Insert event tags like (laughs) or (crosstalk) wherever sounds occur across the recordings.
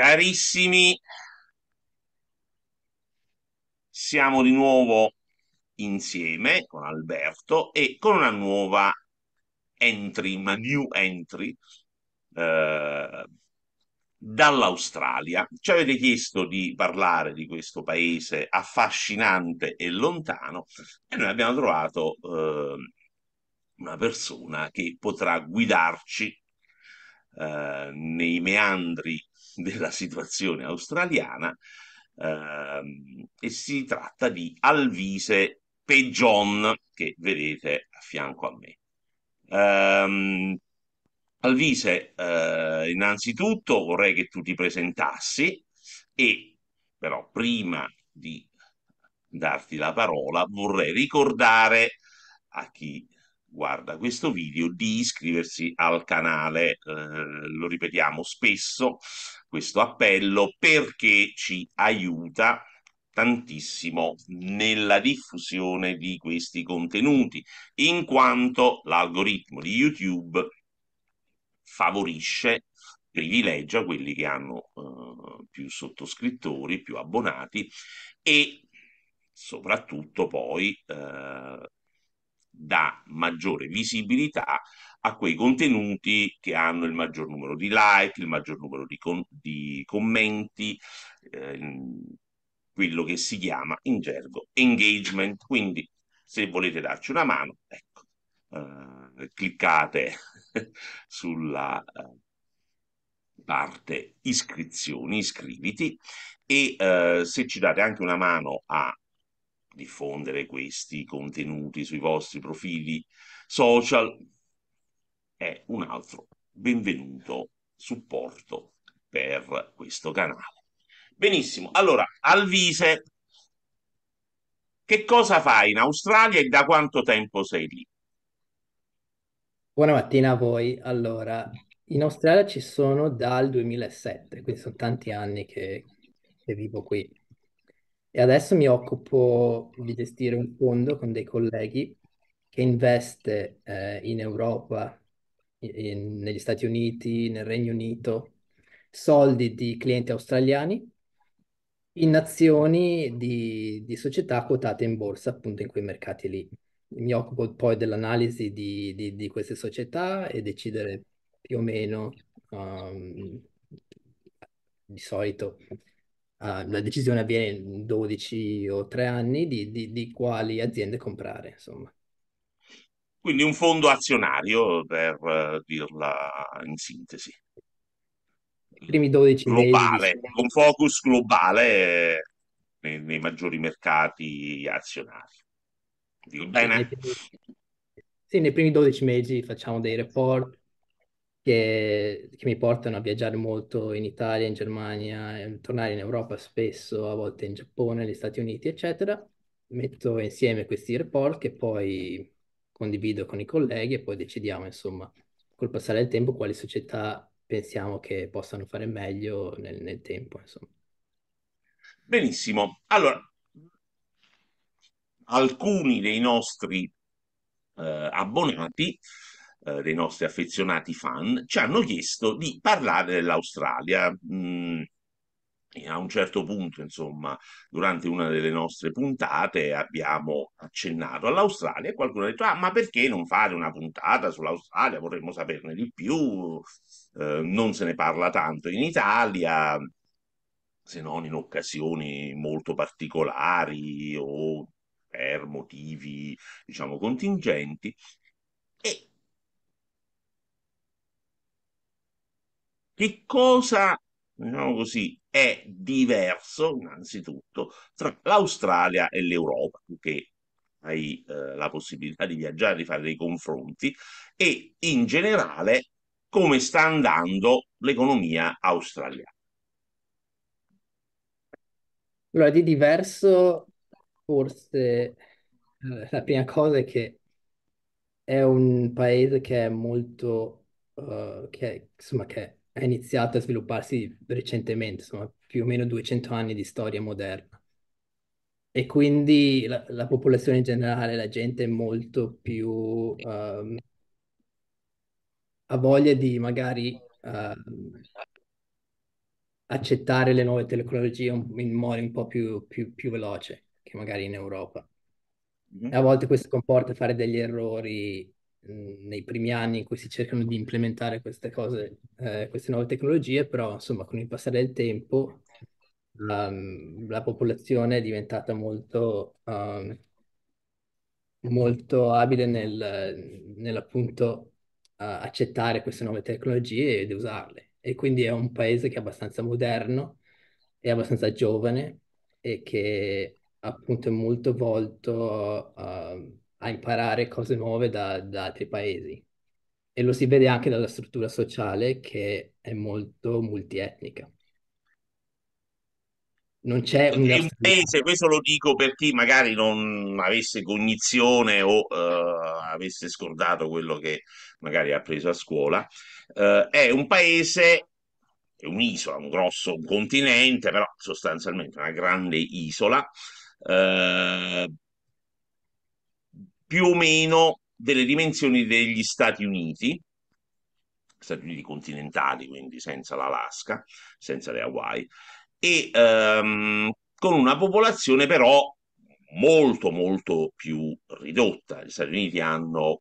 Carissimi, siamo di nuovo insieme con Alberto e con una nuova entry, una new entry eh, dall'Australia. Ci avete chiesto di parlare di questo paese affascinante e lontano e noi abbiamo trovato eh, una persona che potrà guidarci eh, nei meandri (laughs) della situazione australiana ehm, e si tratta di Alvise Pejon che vedete a fianco a me. Ehm, Alvise, eh, innanzitutto vorrei che tu ti presentassi e però prima di darti la parola vorrei ricordare a chi guarda questo video di iscriversi al canale, eh, lo ripetiamo spesso, questo appello perché ci aiuta tantissimo nella diffusione di questi contenuti, in quanto l'algoritmo di YouTube favorisce, privilegia quelli che hanno eh, più sottoscrittori, più abbonati e soprattutto poi eh, dà maggiore visibilità a quei contenuti che hanno il maggior numero di like, il maggior numero di, con- di commenti, eh, quello che si chiama in gergo engagement. Quindi se volete darci una mano, ecco, eh, cliccate (laughs) sulla eh, parte iscrizioni, iscriviti e eh, se ci date anche una mano a diffondere questi contenuti sui vostri profili social è un altro benvenuto supporto per questo canale. Benissimo, allora Alvise, che cosa fai in Australia e da quanto tempo sei lì? Buona mattina a voi. Allora, in Australia ci sono dal 2007, quindi sono tanti anni che, che vivo qui. E adesso mi occupo di gestire un fondo con dei colleghi che investe eh, in Europa in, negli Stati Uniti, nel Regno Unito, soldi di clienti australiani in azioni di, di società quotate in borsa, appunto in quei mercati lì. Mi occupo poi dell'analisi di, di, di queste società e decidere più o meno, um, di solito, uh, la decisione avviene in 12 o 3 anni di, di quali aziende comprare, insomma. Quindi un fondo azionario, per eh, dirla in sintesi. I primi 12 globale, mesi. con focus globale eh, nei, nei maggiori mercati azionari. Dico bene? sì, nei primi 12 mesi facciamo dei report che, che mi portano a viaggiare molto in Italia, in Germania, tornare in Europa spesso, a volte in Giappone, negli Stati Uniti, eccetera. Metto insieme questi report che poi condivido con i colleghi e poi decidiamo, insomma, col passare del tempo quali società pensiamo che possano fare meglio nel, nel tempo, insomma. Benissimo. Allora, alcuni dei nostri eh, abbonati, eh, dei nostri affezionati fan, ci hanno chiesto di parlare dell'Australia. Mm a un certo punto, insomma, durante una delle nostre puntate abbiamo accennato all'Australia e qualcuno ha detto: Ah, ma perché non fare una puntata sull'Australia? Vorremmo saperne di più. Eh, non se ne parla tanto in Italia, se non in occasioni molto particolari o per motivi, diciamo, contingenti. E che cosa diciamo così, è diverso innanzitutto tra l'Australia e l'Europa, che hai eh, la possibilità di viaggiare, di fare dei confronti, e in generale come sta andando l'economia australiana. Allora, di diverso, forse eh, la prima cosa è che è un paese che è molto, uh, che insomma, che è è iniziato a svilupparsi recentemente, insomma, più o meno 200 anni di storia moderna. E quindi la, la popolazione in generale, la gente è molto più um, ha voglia di magari uh, accettare le nuove tecnologie in modo un po' più, più, più veloce che magari in Europa. mm A volte questo comporta fare degli errori nei primi anni in cui si cercano di implementare queste cose, eh, queste nuove tecnologie, però insomma con il passare del tempo la, la popolazione è diventata molto, um, molto abile nel, nell'appunto uh, accettare queste nuove tecnologie ed usarle. E quindi è un paese che è abbastanza moderno, è abbastanza giovane e che appunto è molto volto... Uh, a imparare cose nuove da, da altri paesi. E lo si vede anche dalla struttura sociale che è molto multietnica non c'è un paese, questo lo dico per chi magari non avesse cognizione o uh, avesse scordato quello che magari ha preso a scuola, uh, è un paese, è un'isola, un grosso continente, però sostanzialmente una grande isola, uh, più o meno delle dimensioni degli Stati Uniti, Stati Uniti continentali, quindi senza l'Alaska, senza le Hawaii, e ehm, con una popolazione però molto molto più ridotta. Gli Stati Uniti hanno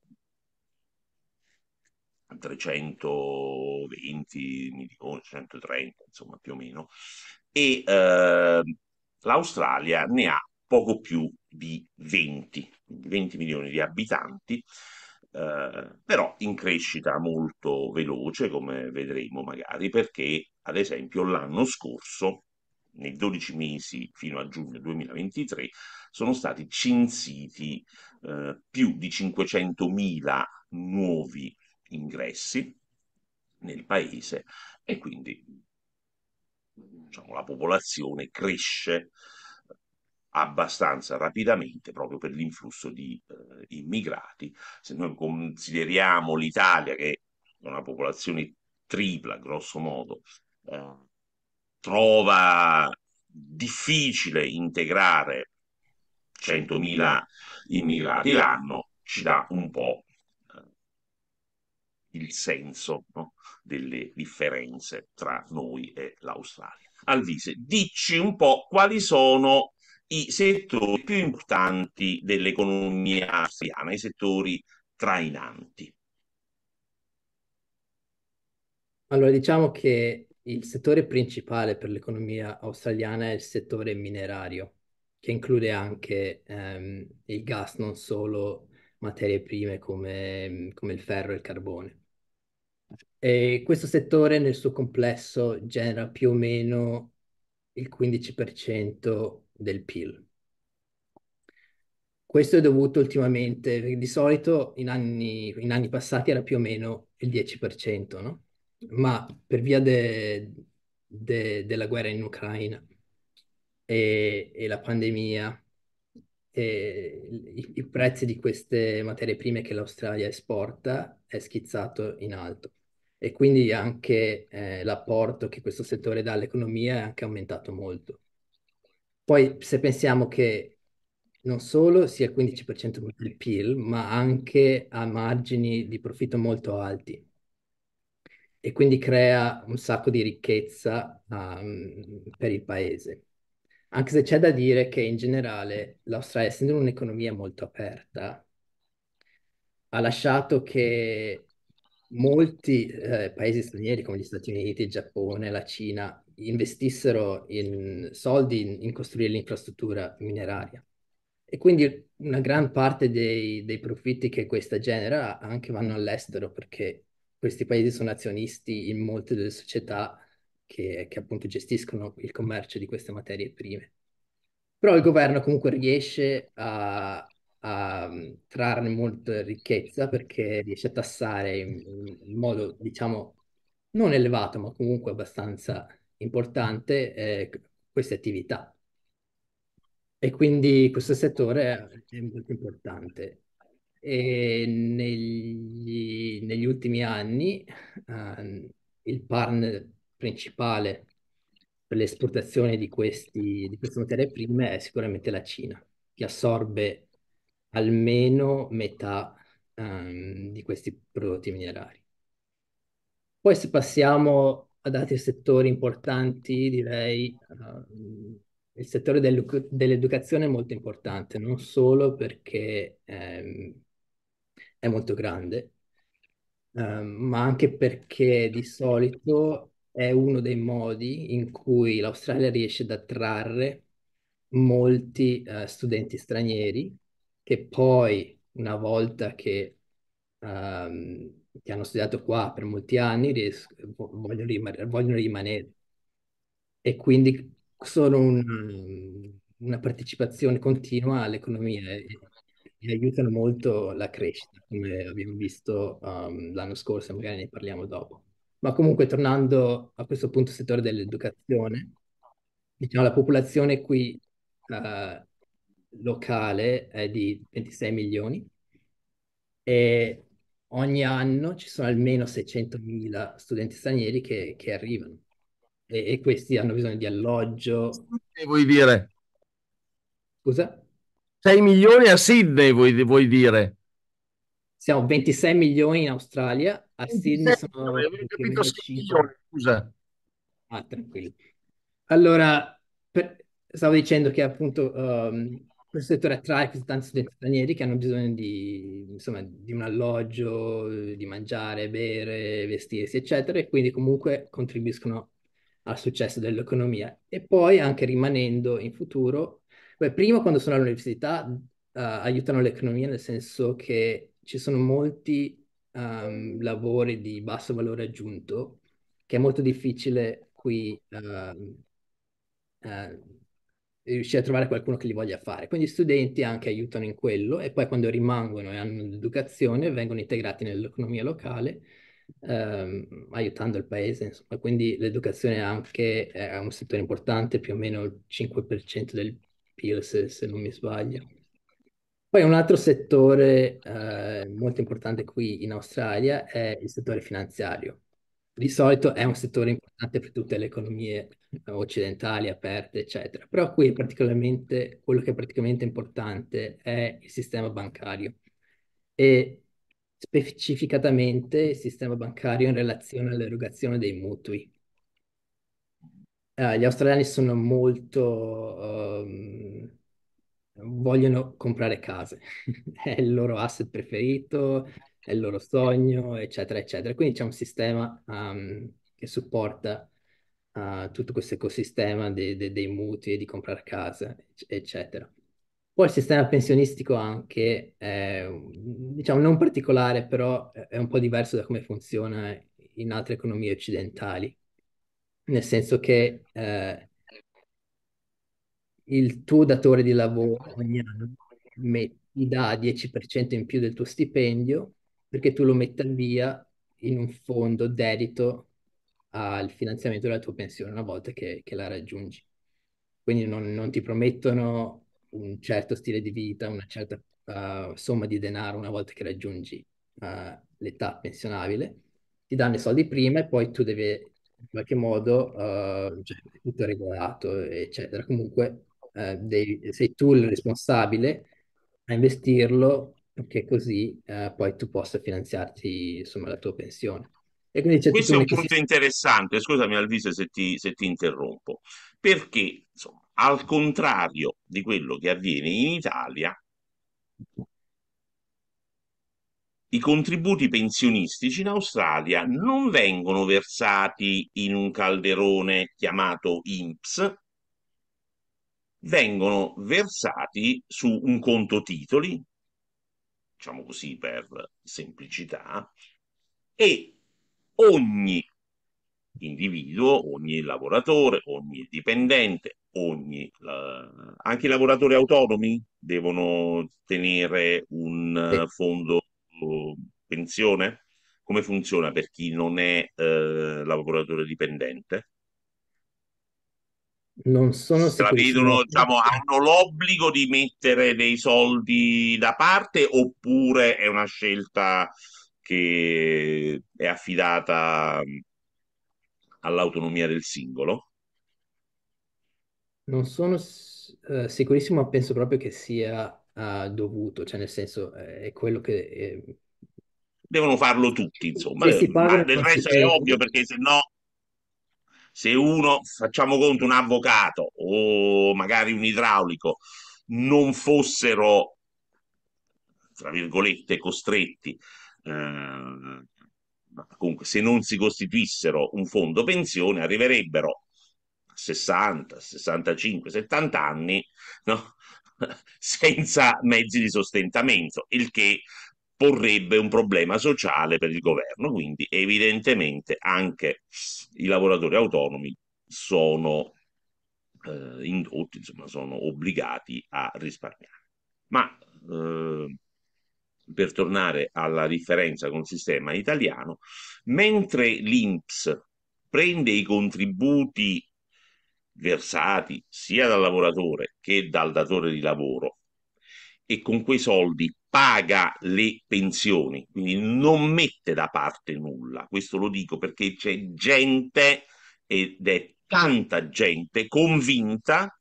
320 milioni, 130, insomma più o meno, e eh, l'Australia ne ha poco più di 20, 20 milioni di abitanti, eh, però in crescita molto veloce, come vedremo magari, perché ad esempio l'anno scorso, nei 12 mesi fino a giugno 2023, sono stati censiti eh, più di 500.000 nuovi ingressi nel paese e quindi diciamo, la popolazione cresce abbastanza rapidamente proprio per l'influsso di eh, immigrati. Se noi consideriamo l'Italia che è una popolazione tripla, grosso modo, eh, trova difficile integrare 100.000 immigrati l'anno, ci dà un po' eh, il senso no, delle differenze tra noi e l'Australia. Alvise, dici un po' quali sono i settori più importanti dell'economia australiana, i settori trainanti. Allora, diciamo che il settore principale per l'economia australiana è il settore minerario, che include anche ehm, il gas, non solo materie prime come, come il ferro e il carbone. E questo settore nel suo complesso genera più o meno il 15% del PIL. Questo è dovuto ultimamente, di solito in anni, in anni passati era più o meno il 10%, no? ma per via de, de, della guerra in Ucraina e, e la pandemia, e i, i prezzi di queste materie prime che l'Australia esporta è schizzato in alto e quindi anche eh, l'apporto che questo settore dà all'economia è anche aumentato molto. Poi se pensiamo che non solo sia il 15% del PIL, ma anche a margini di profitto molto alti e quindi crea un sacco di ricchezza um, per il paese. Anche se c'è da dire che in generale l'Australia, essendo un'economia molto aperta, ha lasciato che molti eh, paesi stranieri come gli Stati Uniti, il Giappone, la Cina investissero in soldi in, in, costruire l'infrastruttura mineraria. E quindi una gran parte dei, dei, profitti che questa genera anche vanno all'estero perché questi paesi sono azionisti in molte delle società che, che appunto gestiscono il commercio di queste materie prime. Però il governo comunque riesce a, a mm, trarne molta ricchezza perché riesce a tassare in, in modo, diciamo, non elevato, ma comunque abbastanza importante eh, queste attività. E quindi questo settore è molto importante. E negli, negli ultimi anni eh, il partner principale per l'esportazione di, questi, di queste materie prime è sicuramente la Cina, che assorbe almeno metà um, di questi prodotti minerari. Poi se passiamo ad altri settori importanti, direi uh, il settore dell'educ- dell'educazione è molto importante, non solo perché ehm, è molto grande, ehm, ma anche perché di solito è uno dei modi in cui l'Australia riesce ad attrarre molti eh, studenti stranieri che poi, una volta che che ehm, hanno studiato qua per molti anni ries- vogliono, rimanere, vogliono rimanere. E quindi sono un, una partecipazione continua all'economia e, e, aiutano molto la crescita, come abbiamo visto um, l'anno scorso, magari ne parliamo dopo. Ma comunque tornando a questo punto settore dell'educazione, diciamo la popolazione qui uh, locale è di 26 milioni e ogni anno ci sono almeno 600.000 studenti stranieri che, che arrivano e, e, questi hanno bisogno di alloggio. Che vuoi dire? Scusa? 6 milioni a Sydney vuoi, vuoi dire? Siamo 26 milioni in Australia, a Sydney sono... Capito, milioni, scusa. Ah, tranquillo. Allora, per, stavo dicendo che appunto um, questo settore attrae così tanti studenti stranieri che hanno bisogno di, insomma, di un alloggio, di mangiare, bere, vestirsi, eccetera, e quindi comunque contribuiscono al successo dell'economia. E poi anche rimanendo in futuro, beh, prima quando sono all'università uh, aiutano l'economia nel senso che ci sono molti um, lavori di basso valore aggiunto che è molto difficile qui uh, uh, riuscire a trovare qualcuno che li voglia fare. Quindi gli studenti anche aiutano in quello e poi quando rimangono e hanno l'educazione vengono integrati nell'economia locale ehm, aiutando il paese. Insomma. Quindi l'educazione anche è un settore importante, più o meno il 5% del PIL se, se non mi sbaglio. Poi un altro settore eh, molto importante qui in Australia è il settore finanziario di solito è un settore importante per tutte le economie occidentali, aperte, eccetera. Però qui particolarmente, quello che è praticamente importante è il sistema bancario e specificatamente il sistema bancario in relazione all'erogazione dei mutui. Uh, gli australiani sono molto... Um, vogliono comprare case, (laughs) è il loro asset preferito, è il loro sogno, eccetera, eccetera. Quindi c'è un sistema um, che supporta uh, tutto questo ecosistema de- de- dei mutui, e di comprare casa, eccetera. Poi il sistema pensionistico anche, è, diciamo, non particolare, però è un po' diverso da come funziona in altre economie occidentali, nel senso che eh, il tuo datore di lavoro ogni anno ti dà 10% in più del tuo stipendio perché tu lo metta via in un fondo dedito al finanziamento della tua pensione una volta che, che la raggiungi. Quindi non, non, ti promettono un certo stile di vita, una certa uh, somma di denaro una volta che raggiungi uh, l'età pensionabile, ti danno i soldi prima e poi tu devi in qualche modo, uh, cioè, tutto regolato, eccetera. Comunque uh, devi, sei tu il responsabile a investirlo che così eh, poi tu possa finanziarti insomma, la tua pensione. E quindi c'è Questo è un punto si... interessante, scusami Alvise se ti, se ti interrompo, perché insomma, al contrario di quello che avviene in Italia, i contributi pensionistici in Australia non vengono versati in un calderone chiamato INPS, vengono versati su un conto titoli diciamo così per semplicità, e ogni individuo, ogni lavoratore, ogni dipendente, ogni, uh, anche i lavoratori autonomi devono tenere un uh, fondo eh, pensione? Come funziona per chi non è eh, lavoratore dipendente? non sono stravedono, diciamo, hanno l'obbligo di mettere dei soldi da parte oppure è una scelta che è affidata all'autonomia del singolo? Non sono eh, sicurissimo, ma penso proprio che sia uh, dovuto, cioè nel senso eh, è quello che... È... Eh, Devono farlo tutti, insomma. del resto è ovvio perché se no se uno, facciamo conto, un avvocato o magari un idraulico non fossero, tra virgolette, costretti, eh, comunque se non si costituissero un fondo pensione, arriverebbero a 60, 65, 70 anni no? (laughs) senza mezzi di sostentamento, il che porrebbe un problema sociale per il governo, quindi evidentemente anche i lavoratori autonomi sono eh, indotti, insomma, sono obbligati a risparmiare. Ma eh, per tornare alla differenza con il sistema italiano, mentre l'INPS prende i contributi versati sia dal lavoratore che dal datore di lavoro e con quei soldi paga le pensioni, quindi non mette da parte nulla. Questo lo dico perché c'è gente ed è tanta gente convinta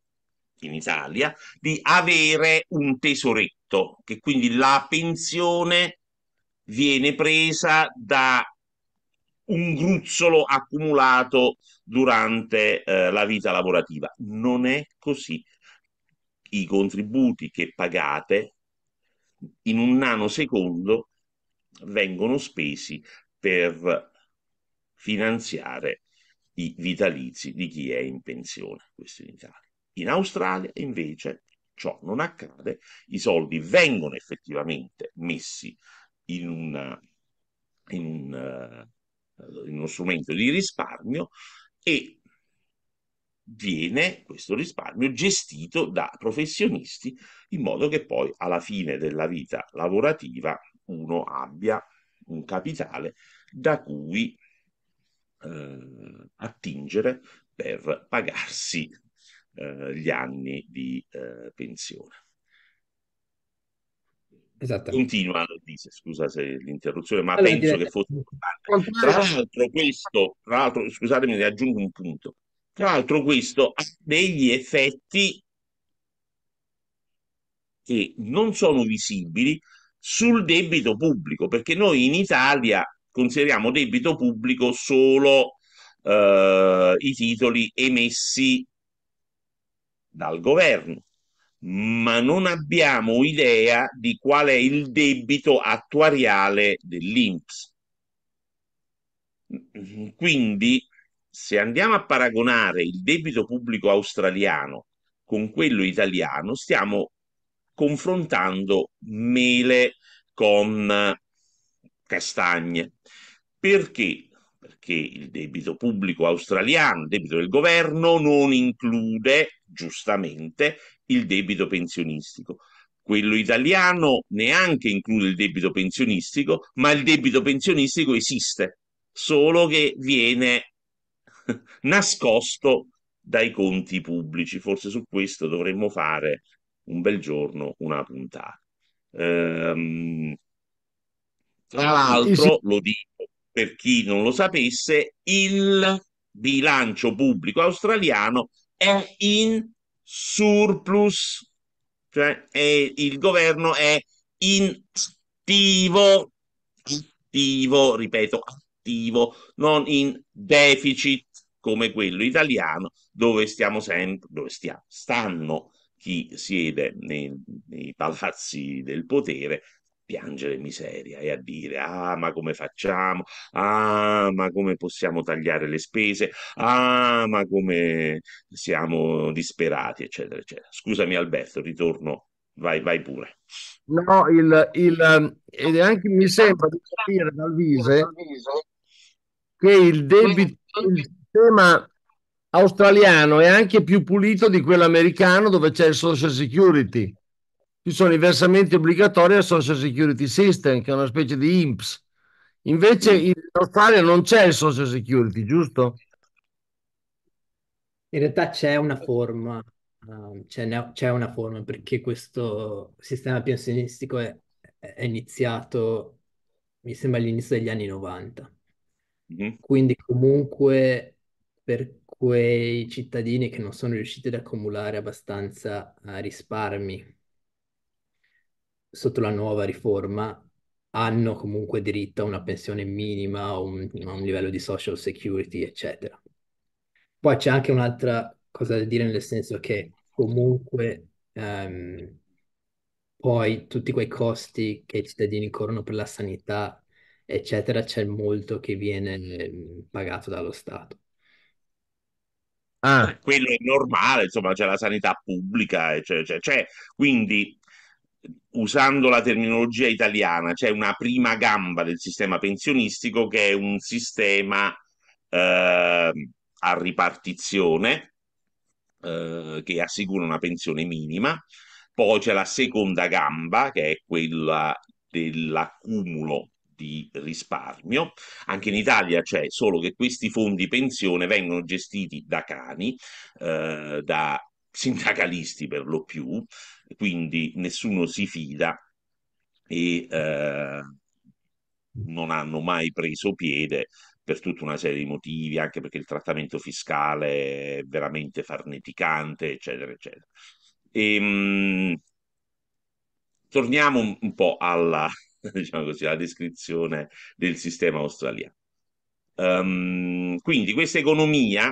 in Italia di avere un tesoretto, che quindi la pensione viene presa da un gruzzolo accumulato durante eh, la vita lavorativa. Non è così. I contributi che pagate in un nanosecondo vengono spesi per finanziare i vitalizi di chi è in pensione, questo in Italia. In Australia invece ciò non accade, i soldi vengono effettivamente messi in, una, in, eh, in uno strumento di risparmio e viene questo risparmio gestito da professionisti in modo che poi alla fine della vita lavorativa uno abbia un capitale da cui eh, attingere per pagarsi eh, gli anni di eh, pensione. Continua la notizia, scusa se l'interruzione, ma allora, penso diretta. che fosse importante. Tra l'altro, questo, tra l'altro, scusatemi, ne aggiungo un punto. Tra l'altro questo ha degli effetti che non sono visibili sul debito pubblico, perché noi in Italia consideriamo debito pubblico solo eh, i titoli emessi dal governo, ma non abbiamo idea di qual è il debito attuariale dell'INPS. Quindi se andiamo a paragonare il debito pubblico australiano con quello italiano, stiamo confrontando mele con castagne. Perché? Perché il debito pubblico australiano, il debito del governo, non include giustamente il debito pensionistico. Quello italiano neanche include il debito pensionistico, ma il debito pensionistico esiste, solo che viene (laughs) nascosto dai conti pubblici. Forse su questo dovremmo fare un bel giorno una puntata. Ehm, tra l'altro, lo dico per chi non lo sapesse, il bilancio pubblico australiano è in surplus, cioè è, il governo è in attivo, attivo, ripeto, attivo, non in deficit come quello italiano dove stiamo sempre, dove stiamo, stanno chi siede nei, nei palazzi del potere a piangere miseria e a dire ah ma come facciamo ah ma come possiamo tagliare le spese ah ma come siamo disperati eccetera eccetera scusami Alberto ritorno vai vai pure no il, il ehm, ed anche mi sembra di capire dal viso che il debito il sistema australiano è anche più pulito di quello americano dove c'è il Social Security. Ci sono i versamenti obbligatori al Social Security System, che è una specie di IMPS. Invece mm. in Australia non c'è il Social Security, giusto? In realtà c'è una forma, um, c'è, c'è una forma perché questo sistema pensionistico è, è iniziato, mi sembra, all'inizio degli anni 90. Mm-hmm. Quindi comunque per quei cittadini che non sono riusciti ad accumulare abbastanza eh, risparmi sotto la nuova riforma hanno comunque diritto a una pensione minima, a un, a un livello di social security, eccetera. Poi c'è anche un'altra cosa da dire, nel senso che comunque ehm, poi tutti quei costi che i cittadini corrono per la sanità, eccetera, c'è molto che viene mm, pagato dallo Stato. Ah. Eh, quello è normale, insomma, c'è la sanità pubblica, eccetera, eccetera. Cioè, quindi usando la terminologia italiana, c'è una prima gamba del sistema pensionistico che è un sistema eh, a ripartizione eh, che assicura una pensione minima, poi c'è la seconda gamba che è quella dell'accumulo di risparmio. Anche in Italia c'è, solo che questi fondi pensione vengono gestiti da cani, eh, da sindacalisti per lo più, quindi nessuno si fida e eh, non hanno mai preso piede per tutta una serie di motivi, anche perché il trattamento fiscale è veramente farneticante, eccetera, eccetera. E, ehm, mh, torniamo un po' alla, (laughs) diciamo così, la descrizione del sistema australiano. Um, quindi questa economia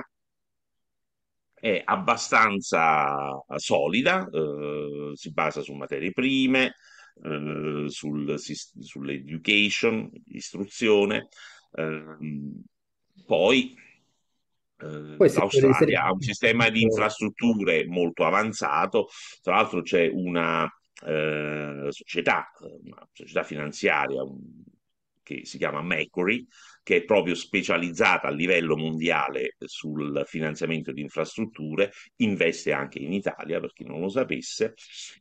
è abbastanza solida, eh, si basa su materie prime, eh, sul, sull'education, istruzione, ehm, eh, poi l'Australia ha un sistema di infrastrutture molto avanzato, tra l'altro c'è una eh, società, eh, una società finanziaria che si chiama Macquarie, che è proprio specializzata a livello mondiale sul finanziamento di infrastrutture, investe anche in Italia, per chi non lo sapesse,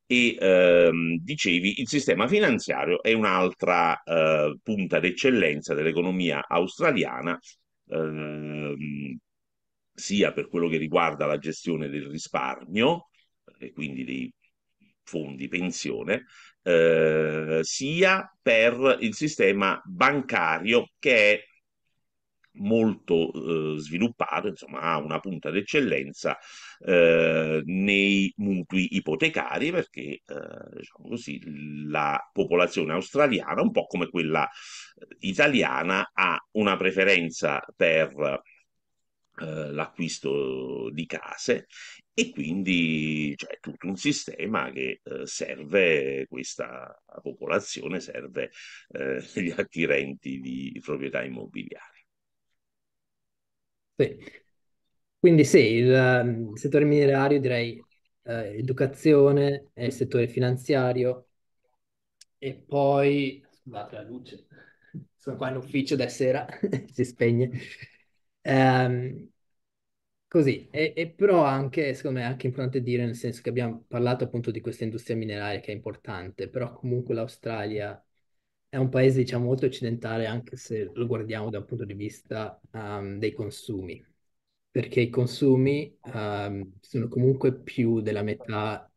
e ehm, dicevi il sistema finanziario è un'altra eh, punta d'eccellenza dell'economia australiana. Ehm, sia per quello che riguarda la gestione del risparmio, e quindi dei fondi pensione, eh, sia per il sistema bancario che è molto eh, sviluppato, insomma ha una punta d'eccellenza eh, nei mutui ipotecari perché eh, diciamo così, la popolazione australiana, un po' come quella eh, italiana, ha una preferenza per eh, l'acquisto di case e quindi c'è cioè, tutto un sistema che eh, serve questa popolazione, serve eh, (laughs) gli acquirenti di proprietà immobiliari. Sì. Quindi sì, il, il ehm, settore minerario direi eh, educazione e il settore finanziario e poi, scusate la luce, (laughs) sono qua in ufficio da sera, (laughs) si spegne. Um, Così, e, e però anche, secondo me, è anche importante dire, nel senso che abbiamo parlato appunto di questa industria mineraria che è importante, però comunque l'Australia è un paese, diciamo, molto occidentale, anche se lo guardiamo da un punto di vista um, dei consumi, perché i consumi um, sono comunque più della metà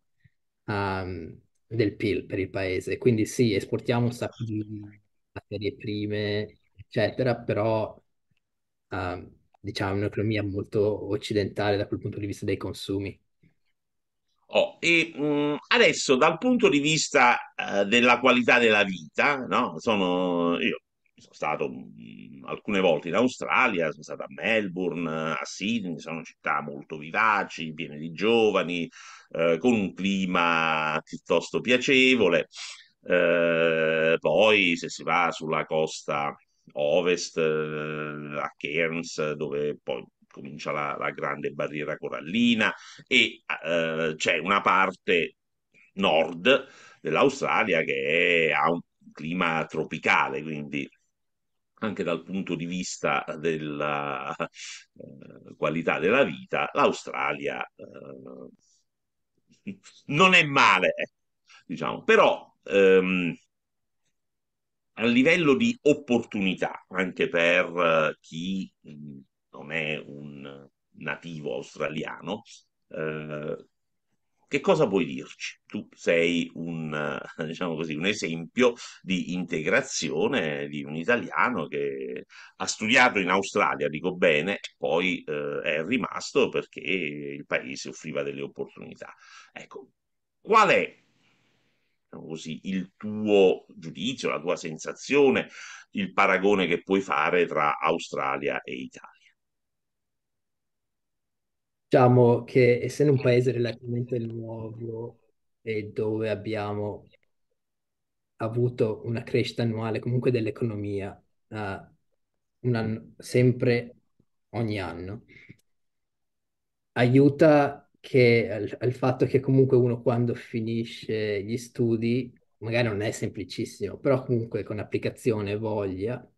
um, del PIL per il paese. Quindi sì, esportiamo un sacco di materie prime, eccetera, però... Um, diciamo, un'economia molto occidentale da quel punto di vista dei consumi. Oh, e, mh, mm, adesso dal punto di vista eh, della qualità della vita, no? sono, io sono stato mh, mm, alcune volte in Australia, sono stato a Melbourne, a Sydney, sono città molto vivaci, piene di giovani, eh, con un clima piuttosto piacevole. Eh, poi se si va sulla costa ovest, eh, a Cairns, dove poi comincia la, la grande barriera corallina, e eh, c'è una parte nord dell'Australia che è, ha un clima tropicale, quindi anche dal punto di vista della eh, qualità della vita, l'Australia eh, non è male, diciamo, però ehm, a livello di opportunità, anche per eh, chi mm, non è un nativo australiano, eh, che cosa puoi dirci? Tu sei un, eh, diciamo così, un, esempio di integrazione di un italiano che ha studiato in Australia, dico bene, poi eh, è rimasto perché il paese offriva delle opportunità. Ecco, qual è diciamo così, il tuo giudizio, la tua sensazione, il paragone che puoi fare tra Australia e Italia. Diciamo che essendo un paese relativamente nuovo e dove abbiamo avuto una crescita annuale comunque dell'economia uh, una, sempre ogni anno, aiuta che al, al, fatto che comunque uno quando finisce gli studi, magari non è semplicissimo, però comunque con applicazione e voglia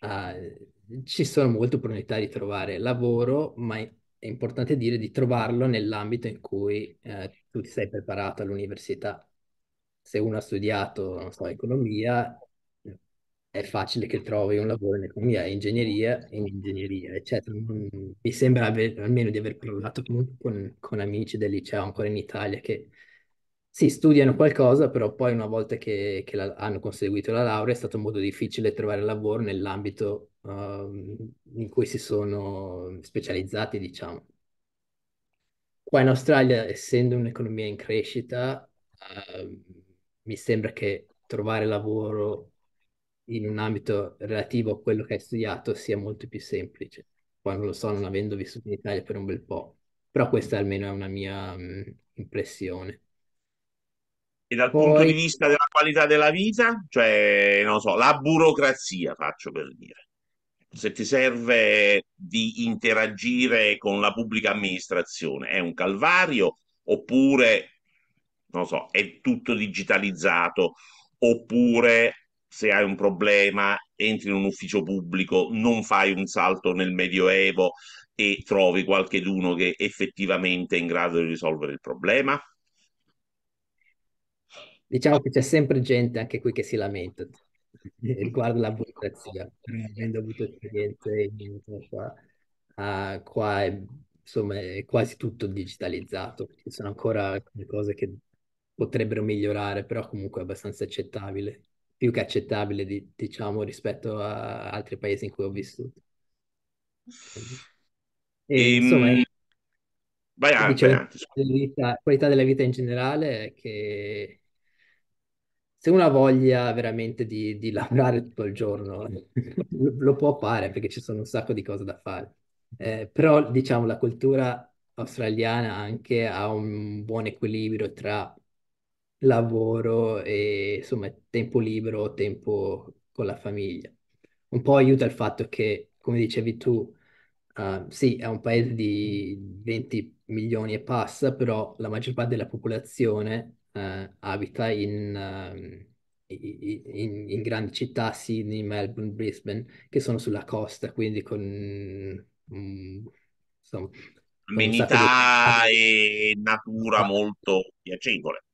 eh, ci sono molte opportunità di trovare lavoro, ma è importante dire di trovarlo nell'ambito in cui eh, tu ti sei preparato all'università. Se uno ha studiato, so, economia, è facile che trovi un lavoro in economia, e ingegneria, in esatto. ingegneria, eccetera. Mm, mi sembra aver, almeno di aver parlato con, con amici del liceo ancora in Italia che sì, studiano qualcosa, però poi una volta che, che la, hanno conseguito la laurea è stato molto difficile trovare lavoro nell'ambito uh, in cui si sono specializzati, diciamo. Qua in Australia, essendo un'economia in crescita, uh, mi sembra che trovare lavoro in un ambito relativo a quello che hai studiato sia molto più semplice. Poi non lo so, non avendo vissuto in Italia per un bel po', però questa almeno è una mia mh, impressione. E dal Poi... punto di vista della qualità della vita, cioè, non so, la burocrazia, faccio per dire. Se ti serve di interagire con la pubblica amministrazione, è un calvario oppure, non so, è tutto digitalizzato oppure se hai un problema, entri in un ufficio pubblico, non fai un salto nel Medioevo e trovi qualcheduno che effettivamente è in grado di risolvere il problema? Diciamo che c'è sempre gente anche qui che si lamenta riguardo (laughs) la burocrazia, eh, eh, avendo avuto esperienze qua, uh, qua è, insomma, è quasi tutto digitalizzato, ci sono ancora cose che potrebbero migliorare, però comunque è abbastanza accettabile più che accettabile, di, diciamo, rispetto a altri paesi in cui ho vissuto. E, ehm, insomma, vai avanti, dicevo, vai avanti. Vita, qualità della vita in generale è che se uno ha voglia veramente di, di lavorare tutto il giorno, (laughs) lo, lo, può fare perché ci sono un sacco di cose da fare. Eh, però, diciamo, la cultura australiana anche ha un buon equilibrio tra lavoro e insomma tempo libero, tempo con la famiglia. Un po' aiuta il fatto che, come dicevi tu, uh, sì, è un paese di 20 milioni e passa, però la maggior parte della popolazione uh, abita in, uh, in, in grandi città, Sydney, Melbourne, Brisbane, che sono sulla costa, quindi con... Um, insomma, amenità di... e natura molto piacevole.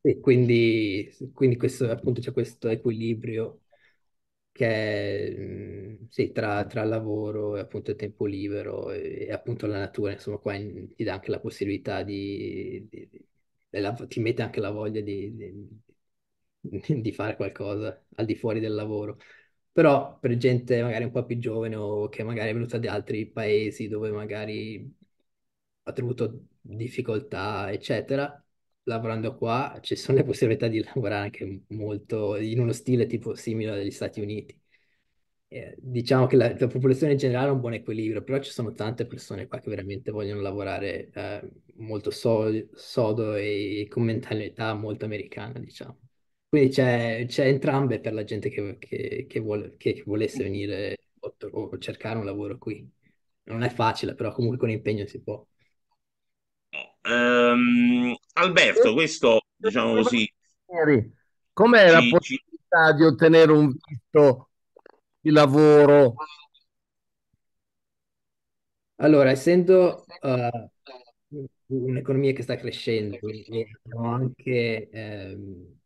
Sì, quindi, quindi questo, appunto c'è questo equilibrio che è, mm, sì, tra, tra lavoro e appunto il tempo libero e, e appunto la natura, insomma, qua in- ti dà anche la possibilità di, di- di- la- ti mette anche la voglia di, di- di fare qualcosa al di fuori del lavoro. Però per gente magari un po' più giovane o che magari è venuta da altri paesi dove magari ha avuto difficoltà, eccetera, lavorando qua ci sono le possibilità di (laughs) lavorare anche molto in uno stile tipo simile agli Stati Uniti. Eh, diciamo che la, la, popolazione in generale ha un buon equilibrio, però ci sono tante persone qua che veramente vogliono lavorare eh, molto so, sodo e con mentalità molto americana, diciamo. Quindi c'è, entrambe per la gente che, che, che, vuole, che volesse venire o, o cercare un lavoro qui. Non è facile, però comunque con impegno si può ehm, Alberto, eh, questo diciamo così. Com'è ci, la possibilità ci... di ottenere un visto di lavoro? Allora, essendo uh, un'economia che sta crescendo, anche ehm,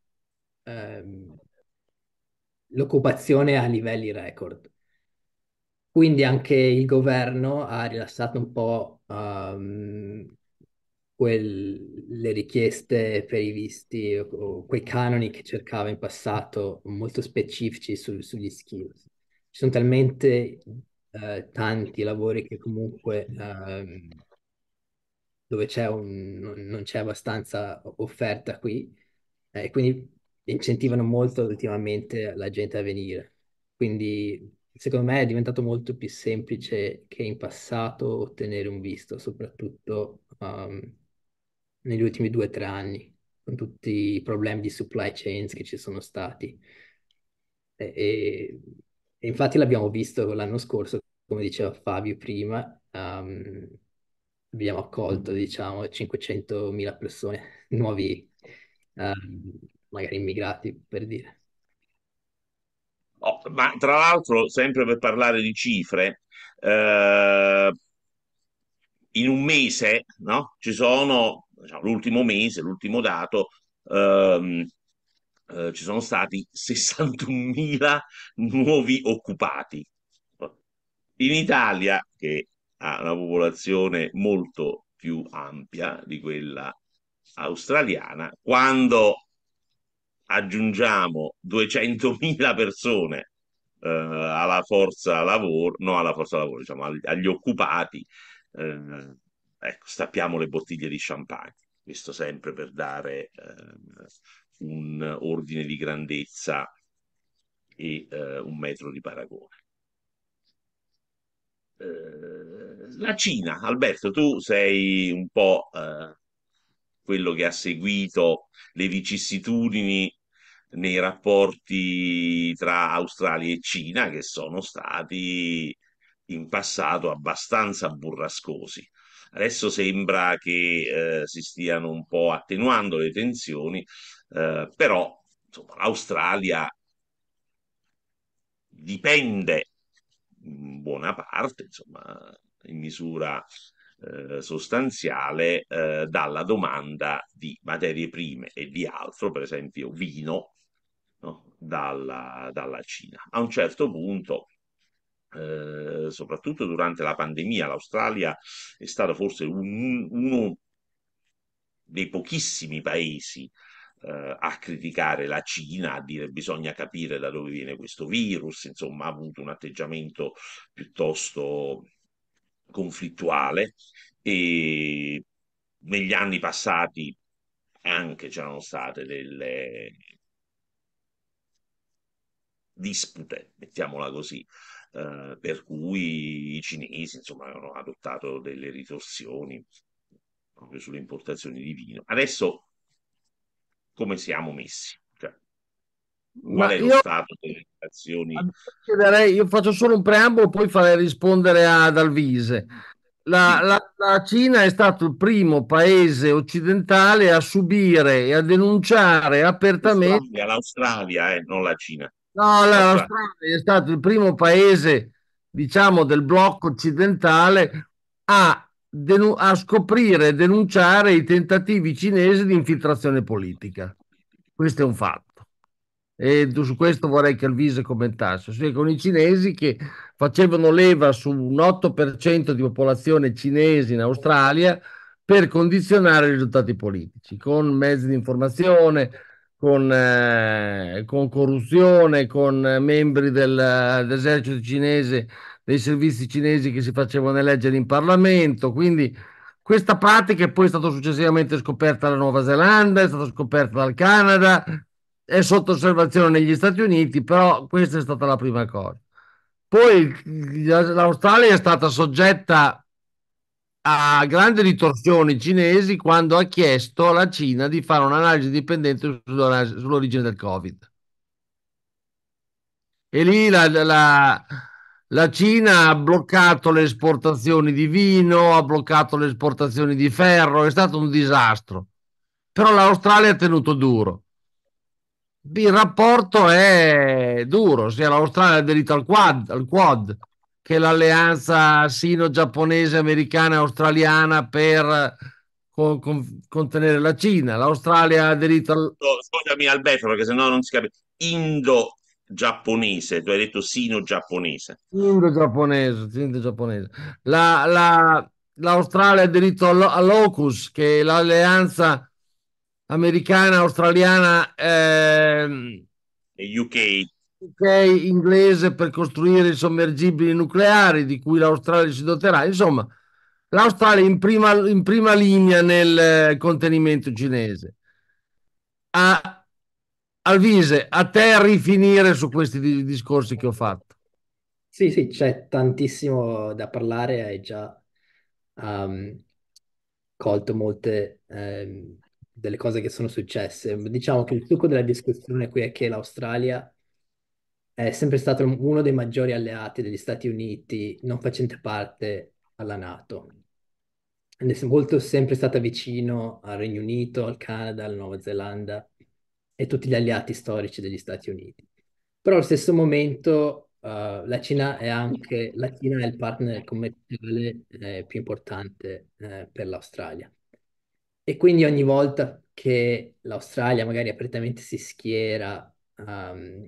ehm, l'occupazione a livelli record. Quindi anche il governo ha rilassato un po' um, quelle richieste per i visti o, quei canoni che cercava in passato molto specifici su, sugli skills. Ci sono talmente eh, tanti lavori che comunque eh, dove c'è un, non c'è abbastanza offerta qui eh, e eh, quindi incentivano molto ultimamente la gente a venire. Quindi secondo me è diventato molto più semplice che in passato ottenere un visto, soprattutto um, negli ultimi due o tre anni, con tutti i problemi di supply chains che ci sono stati. E, e, e infatti l'abbiamo visto l'anno scorso, come diceva Fabio prima, um, abbiamo accolto diciamo 500.000 persone, (laughs) nuovi um, magari immigrati per dire. Oh, ma tra l'altro, sempre per parlare di cifre, eh, in un mese no? ci sono diciamo, l'ultimo mese, l'ultimo dato, ehm, eh, ci sono stati 61.000 (laughs) nuovi occupati. In Italia, che ha una popolazione molto più ampia di quella australiana, quando aggiungiamo 200.000 persone eh, alla forza lavoro, no alla forza lavoro, diciamo agli, agli occupati, eh, ecco, stappiamo le bottiglie di champagne, questo sempre per dare eh, un ordine di grandezza e eh, un metro di paragone. Eh, la Cina, Alberto, tu sei un po' eh, quello che ha seguito le vicissitudini nei rapporti tra Australia e Cina che sono stati in passato abbastanza burrascosi. Adesso sembra che eh, si stiano un po' attenuando le tensioni, eh, però insomma, l'Australia dipende in buona parte, insomma, in misura eh, sostanziale eh, dalla domanda di materie prime e di altro, per esempio vino, no? dalla, dalla Cina. A un certo punto eh, soprattutto durante la pandemia. L'Australia è stato forse un, uno dei pochissimi paesi eh, a criticare la Cina, a dire bisogna capire da dove viene questo virus, insomma ha avuto un atteggiamento piuttosto conflittuale e negli anni passati anche c'erano state delle dispute, mettiamola così, eh, per cui i cinesi insomma, hanno adottato delle ritorsioni proprio sulle importazioni di vino. Adesso come siamo messi? Cioè, qual è lo stato delle relazioni? Io faccio solo un preambolo, poi farei rispondere ad Alvise. La, la, la, Cina è stato il primo paese occidentale a subire e a denunciare apertamente l'Australia, l'Australia eh, non la Cina No, ecco. l'Australia è stato il primo paese, diciamo, del blocco occidentale a, denu- a scoprire e denunciare i tentativi cinesi di infiltrazione politica. Questo è un fatto. E su questo vorrei che Alvise commentasse, cioè con i cinesi che facevano leva su un 8% di popolazione cinese in Australia per condizionare i risultati politici, con mezzi di informazione, con, eh, con corruzione, con membri dell'esercito cinese, dei servizi cinesi che si facevano eleggere in Parlamento. Quindi questa pratica è poi stata successivamente scoperta dalla Nuova Zelanda, è stata scoperta dal Canada, è sotto osservazione negli Stati Uniti, però questa è stata la prima cosa. Poi l'Australia è stata soggetta a grandi ritorsioni cinesi quando ha chiesto alla Cina di fare un'analisi dipendente sull'origine del Covid. E lì la, la, la Cina ha bloccato le esportazioni di vino, ha bloccato le esportazioni di ferro, è stato un disastro. Però l'Australia ha tenuto duro il rapporto è duro, sia l'Australia è aderito al quad, al quad, che l'alleanza sino-giapponese, americana australiana per con, con, contenere la Cina. L'Australia ha aderito al... Scusami Alberto, perché sennò non si capisce. Indo giapponese, tu hai detto sino-giapponese. Indo-giapponese, indo-giapponese. La, la, L'Australia ha aderito all'OCUS, che è l'alleanza americana, australiana... Ehm... UK ok inglese per costruire i sommergibili nucleari di cui l'Australia si doterà. Insomma, l'Australia in prima, in prima linea nel eh, contenimento cinese. A, Alvise, a te a rifinire su questi di, discorsi che ho fatto. Sì, sì, c'è tantissimo da parlare, hai già um, colto molte um, delle cose che sono successe. Diciamo che il succo della discussione qui è che l'Australia è sempre stato uno dei maggiori alleati degli Stati Uniti non facente parte alla NATO. è molto sempre stata vicino al Regno Unito, al Canada, alla Nuova Zelanda e tutti gli alleati storici degli Stati Uniti. Però allo stesso momento uh, la Cina è anche la Cina è il partner commerciale eh, più importante eh, per l'Australia. E quindi ogni volta che l'Australia magari apertamente si schiera um,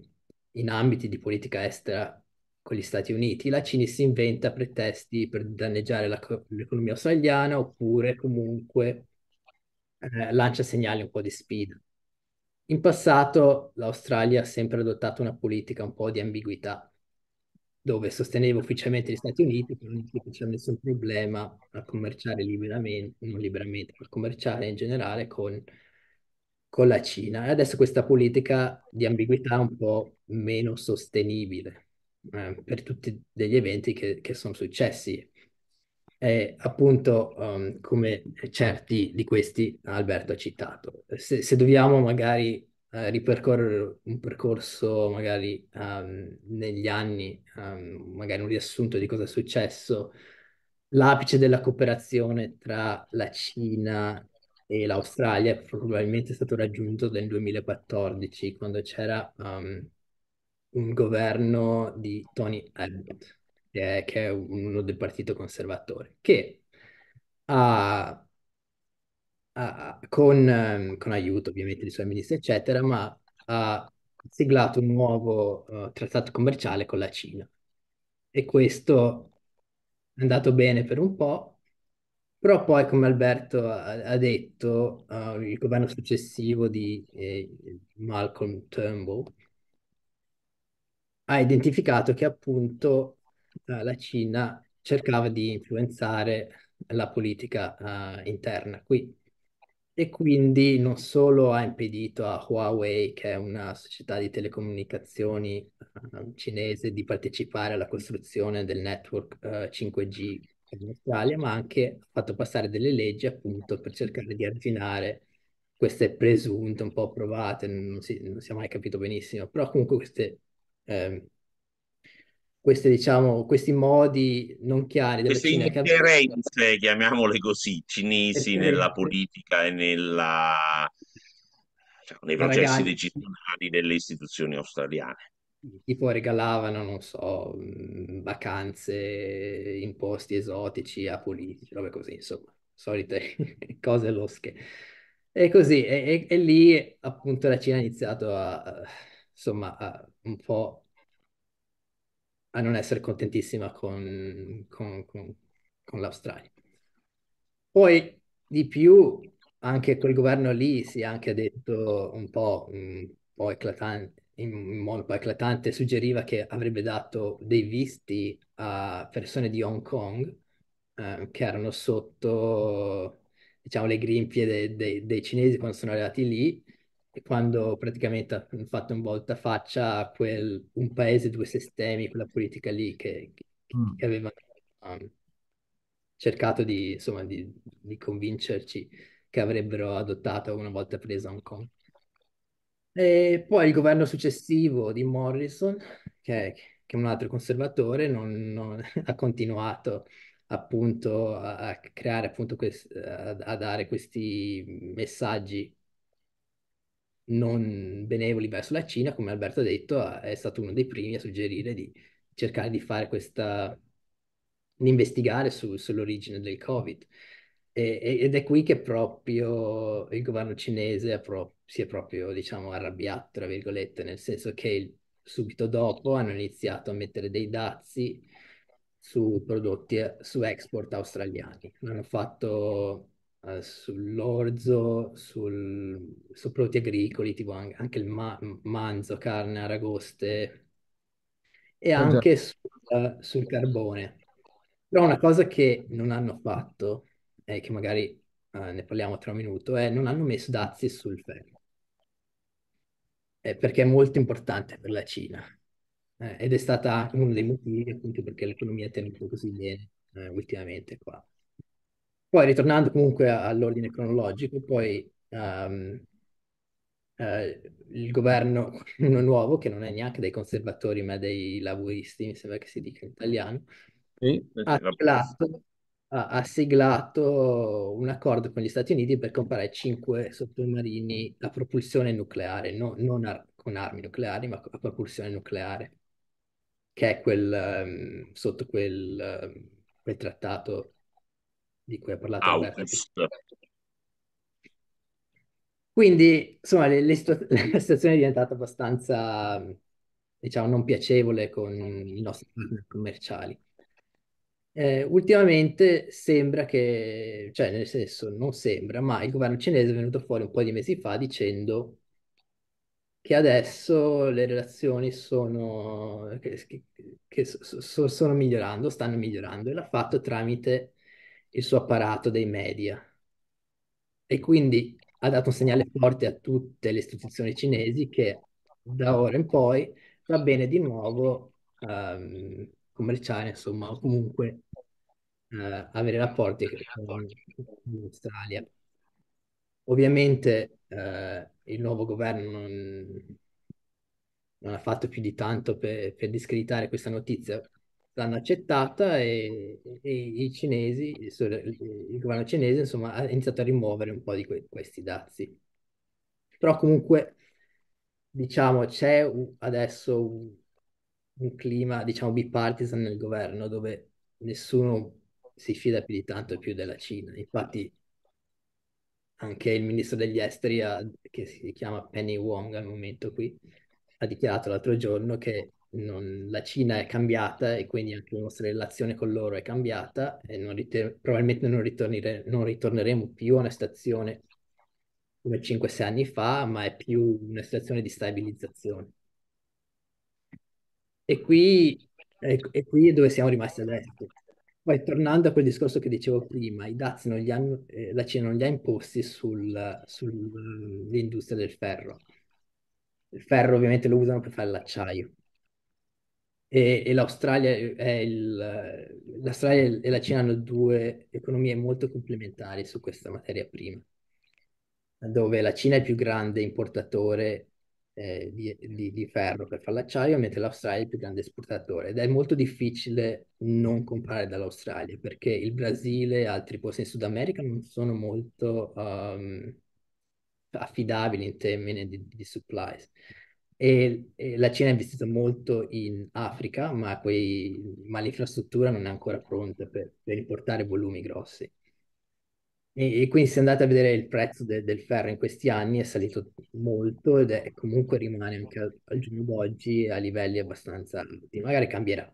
in ambiti di politica estera con gli Stati Uniti, la Cina si inventa pretesti per danneggiare la, l'economia australiana oppure comunque eh, lancia segnali un po' di sfida. In passato l'Australia ha sempre adottato una politica un po' di ambiguità, dove sosteneva ufficialmente gli Stati Uniti che non c'era nessun problema a commerciare liberamente, non liberamente, ma commerciare in generale con con la Cina e adesso questa politica di ambiguità è un po' meno sostenibile eh, per tutti degli eventi che, che sono successi. E appunto, um, come certi di questi Alberto ha citato, se, se dobbiamo magari eh, ripercorrere un percorso magari um, negli anni, um, magari un riassunto di cosa è successo, l'apice della cooperazione tra la Cina e l'Australia è stato raggiunto nel 2014 quando c'era um, un governo di Tony Abbott, che è, che è uno del partito conservatore, che ha Uh, con, um, con, aiuto ovviamente dei suoi ministri, eccetera, ma ha siglato un nuovo uh, trattato commerciale con la Cina. E questo è andato bene per un po', però poi, come Alberto ha, ha detto, uh, il governo successivo di eh, Malcolm Turnbull ha identificato che appunto uh, la Cina cercava di influenzare la politica uh, interna qui e quindi non solo ha impedito a Huawei, che è una società di telecomunicazioni cinese, di partecipare alla costruzione del network 5G in Australia, ma anche ha fatto passare delle leggi appunto per cercare di arginare queste presunte, un po' provate, non si, non si è mai capito benissimo, però comunque queste, eh, queste diciamo, questi modi non chiari Delle queste Cina che... chiamiamole così, cinesi esatto. nella politica e nella, cioè, nei processi decisionali delle istituzioni australiane. Tipo regalavano, non so, mhmm, vacanze in posti esotici a politici, robe così, insomma, solite (laughs) cose losche. E così, e, e, e lì appunto la Cina ha iniziato a, insomma, a un po' a non essere contentissima con, con, con, con l'Australia. Poi di più, anche quel governo lì si è anche detto un po', mhmm, un po' eclatante, in modo un po' eclatante suggeriva che avrebbe dato dei visti a persone di Hong Kong eh, che erano sotto diciamo, le grimpie de- de- dei cinesi quando sono arrivati lì e quando praticamente hanno fatto un volta faccia a quel un paese, due sistemi, quella politica lì che, che, mm. aveva um, cercato di, insomma, di, di convincerci che avrebbero adottato una volta presa Hong Kong. E poi il governo successivo di Morrison, che, che è un altro conservatore, non, non, (laughs) ha continuato appunto a, a creare appunto quest, a, a dare questi messaggi non benevoli verso la Cina, come Alberto ha detto, è stato uno dei primi a suggerire di cercare di fare questa, di investigare su, sull'origine del Covid. E, ed è qui che proprio il governo cinese ha proprio si è proprio, diciamo, arrabbiato, tra virgolette, nel senso che subito dopo hanno iniziato a mettere dei dazi su prodotti, eh, su export australiani. L'hanno fatto uh, sull'orzo, sul, su prodotti agricoli, tipo anche il ma- manzo, carne, aragoste, e eh anche sul, sul carbone. Però una cosa che non hanno fatto, e che magari eh, ne parliamo tra un minuto, è non hanno messo dazi sul ferro eh, perché è molto importante per la Cina eh, ed è stata uno dei motivi appunto perché l'economia ha tenuto così bene eh, ultimamente qua. Poi ritornando comunque all'ordine cronologico, poi um, il governo (laughs) nuovo, che non è neanche dei conservatori ma dei laburisti, mi sembra che si dica in italiano, sì, ha tutelato ha, ha siglato un accordo con gli Stati Uniti per comprare cinque sottomarini a propulsione nucleare, no, non a, con armi nucleari, ma a propulsione nucleare, che è quel, um, sotto quel, um, quel, trattato di cui ha parlato ah, Alberto. Quindi, insomma, le, le situa- (laughs) la situazione è diventata abbastanza, diciamo, non piacevole con i nostri partner commerciali. Eh, ultimamente sembra che, cioè nel senso non sembra, ma il governo cinese è venuto fuori un po' di mesi fa dicendo che adesso le relazioni sono, che, che, che so, so, sono migliorando, stanno migliorando e l'ha fatto tramite il suo apparato dei media. E quindi ha dato un segnale forte a tutte le istituzioni cinesi che da ora in poi va bene di nuovo um, commerciare, insomma, o comunque eh, avere rapporti con l'Australia. Ovviamente eh, il nuovo governo non, non, ha fatto più di tanto per, per discreditare questa notizia, l'hanno accettata e, e i cinesi, il, il governo cinese insomma, ha iniziato a rimuovere un po' di que- questi dazi. Però comunque, diciamo, c'è un, adesso un, un clima, diciamo, bipartisan nel governo dove nessuno si fida più di tanto più della Cina. Infatti anche il ministro degli esteri, che si chiama Penny Wong al momento qui, ha dichiarato l'altro giorno che non, la Cina è cambiata e quindi anche la nostra relazione con loro è cambiata e non riter- probabilmente non, ritornere- non, ritorneremo più a una situazione come 5-6 anni fa, ma è più una situazione di stabilizzazione. E qui, e, e qui è dove siamo rimasti adesso. Poi tornando a quel discorso che dicevo prima, i dazi non li hanno, eh, la Cina non li ha imposti sull'industria del ferro. Il ferro ovviamente lo usano per fare l'acciaio. E, e l'Australia, eh, il, l'Australia e la Cina hanno due economie molto complementari su questa materia prima, dove la Cina è il più grande importatore eh, di, di, di, ferro per fare l'acciaio, mentre l'Australia è il più grande esportatore ed è molto difficile non comprare dall'Australia perché il Brasile e altri posti in Sud America non sono molto um, affidabili in termini di, di supplies. E, e la Cina ha investito molto in Africa, ma, quei, ma l'infrastruttura non è ancora pronta per, per importare volumi grossi. E, e quindi se andate a vedere il prezzo de, del ferro in questi anni è salito molto ed è comunque rimane anche al, al giorno d'oggi a livelli abbastanza alti, magari cambierà.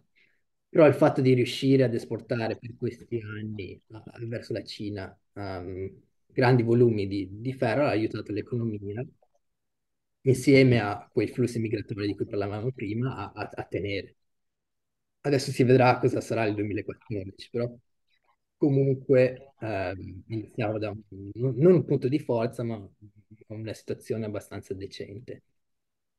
Però il fatto di riuscire ad esportare per questi anni a, verso la Cina um, grandi volumi di, di ferro ha aiutato l'economia insieme a quei flussi migratori di cui parlavamo prima, a, a, a, tenere. Adesso si vedrà cosa sarà il 2014, però comunque ehm, iniziamo da non un punto di forza, ma una situazione abbastanza decente.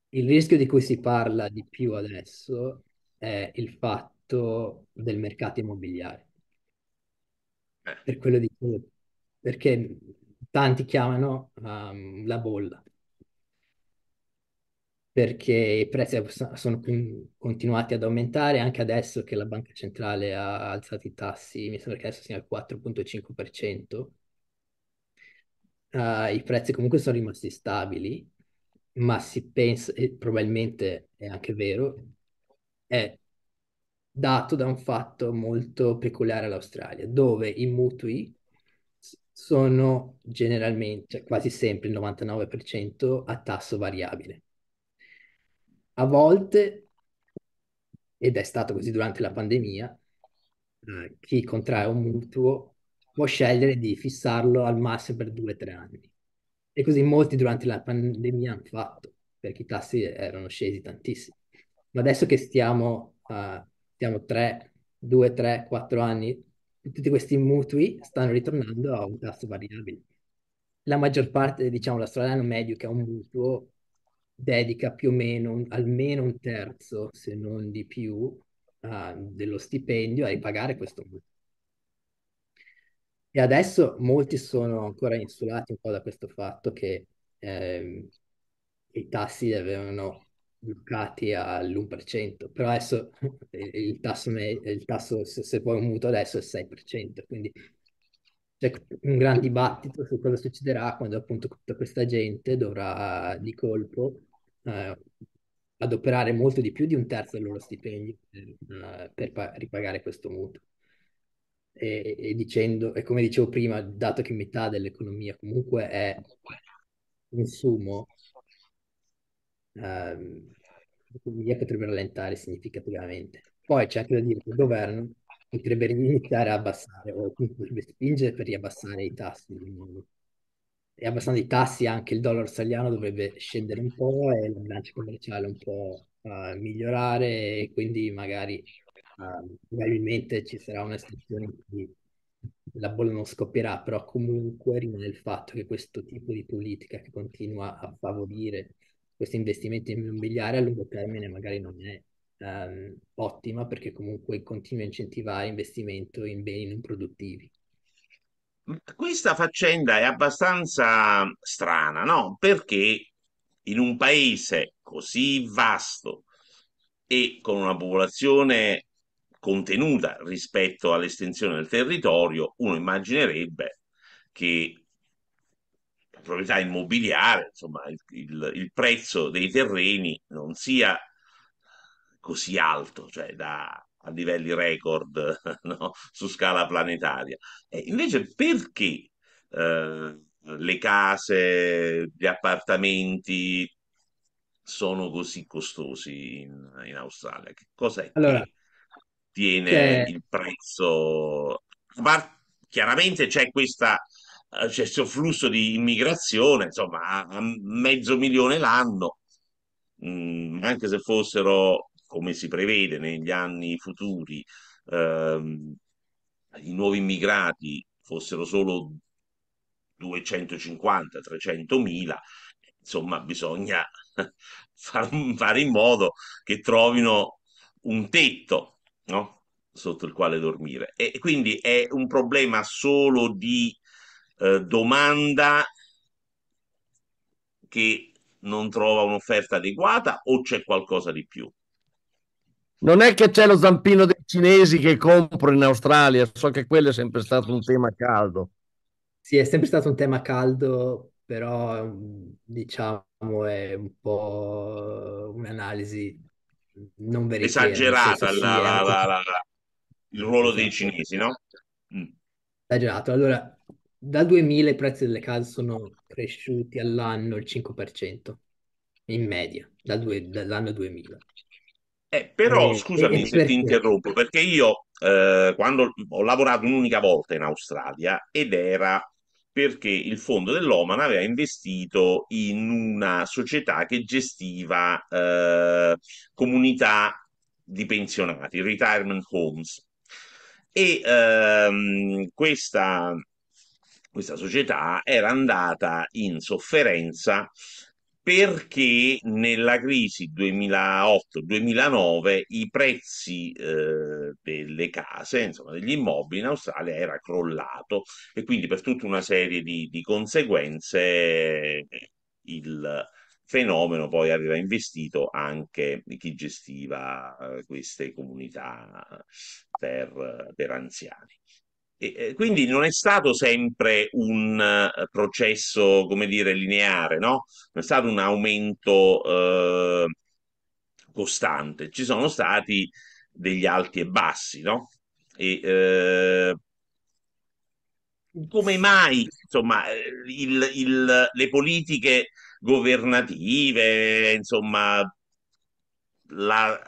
Il rischio di cui si parla di più adesso è il fatto del mercato immobiliare. Eh. Per quello di perché tanti chiamano um, la bolla perché i prezzi sono continuati ad aumentare anche adesso che la banca centrale ha alzato i tassi, mi sembra che adesso sia al 4.5%. Uh, eh, I prezzi comunque sono rimasti stabili, ma si pensa, e probabilmente è anche vero, è dato da un fatto molto peculiare all'Australia, dove i mutui sono generalmente, cioè quasi sempre il 99%, a tasso variabile a volte, ed è stato così durante la pandemia, eh, chi contrae un mutuo può scegliere di fissarlo al massimo per due o tre anni. E così molti durante la pandemia hanno fatto, perché i tassi erano scesi tantissimo. Ma adesso che stiamo, uh, stiamo 3, 2, 3, 4 anni, tutti questi mutui stanno ritornando a un tasso variabile. La maggior parte, diciamo, l'australiano medio che ha un mutuo dedica più o meno un, almeno un terzo, se non di più, a, dello stipendio a ripagare questo mutuo. E adesso molti sono ancora insulati un po' da questo fatto che eh, i tassi li avevano bloccati all'1%, però adesso (laughs) il tasso, il tasso se, se vuoi un mutuo adesso è il 6%, quindi c'è un gran dibattito su cosa succederà quando appunto tutta questa gente dovrà di colpo eh, adoperare molto di più di un terzo del loro stipendio per, eh, per ripagare questo mutuo. E, e, dicendo, e come dicevo prima, dato che metà dell'economia comunque è consumo, ehm, l'economia potrebbe rallentare significativamente. Poi c'è anche da dire che il governo potrebbe iniziare a abbassare o potrebbe spingere per riabbassare i tassi E abbassando i tassi anche il dollaro australiano dovrebbe scendere un po' e la bilancia commerciale un po' uh, migliorare e quindi magari uh, probabilmente ci sarà un'estensione situazione in la bolla non scoppierà, però comunque rimane il fatto che questo tipo di politica che continua a favorire questo investimento immobiliare a lungo termine magari non è ehm, ottima perché comunque continua a incentivare investimento in beni non produttivi. Questa faccenda è abbastanza strana, no? Perché in un paese così vasto e con una popolazione contenuta rispetto all'estensione del territorio, uno immaginerebbe che la proprietà immobiliare, insomma il, il, il prezzo dei terreni non sia così alto, cioè da, a livelli record (laughs) no? su scala planetaria. E invece perché eh, le case, gli appartamenti sono così costosi in, in Australia? Che cos'è allora, che tiene che... il prezzo? Part... Chiaramente c'è questa eh, c'è questo flusso di immigrazione, insomma, a mezzo milione l'anno, mh, mm, anche se fossero come si prevede negli anni futuri, ehm, i nuovi immigrati fossero solo 250-300 mila, insomma bisogna (laughs) far, fare in modo che trovino un tetto no? sotto il quale dormire. E quindi è un problema solo di eh, domanda che non trova un'offerta adeguata o c'è qualcosa di più? Non è che c'è lo zampino dei cinesi che compro in Australia, so che quello è sempre stato un tema caldo. Sì, è sempre stato un tema caldo, però mm, diciamo è un po' un'analisi non veritiera. Esagerata la, la, la, il ruolo dei esatto. cinesi, no? Mm. Esagerato. Allora, dal 2000 i prezzi delle case sono cresciuti all'anno il 5% in media, dal due, dall'anno 2000. Eh, però eh, scusami eh, se ti interrompo, perché io eh, quando ho lavorato un'unica volta in Australia ed era perché il fondo dell'Oman aveva investito in una società che gestiva eh, comunità di pensionati, retirement homes. E ehm, questa, questa società era andata in sofferenza perché nella crisi 2008-2009 i prezzi eh, delle case, insomma degli immobili in Australia era crollato e quindi per tutta una serie di, di conseguenze il fenomeno poi aveva investito anche chi gestiva eh, queste comunità per, per anziani quindi non è stato sempre un eh, processo, come dire, lineare, no? Non è stato un aumento eh, costante, ci sono stati degli alti e bassi, no? E, eh, come mai, insomma, eh, il, il, le politiche governative, insomma, la,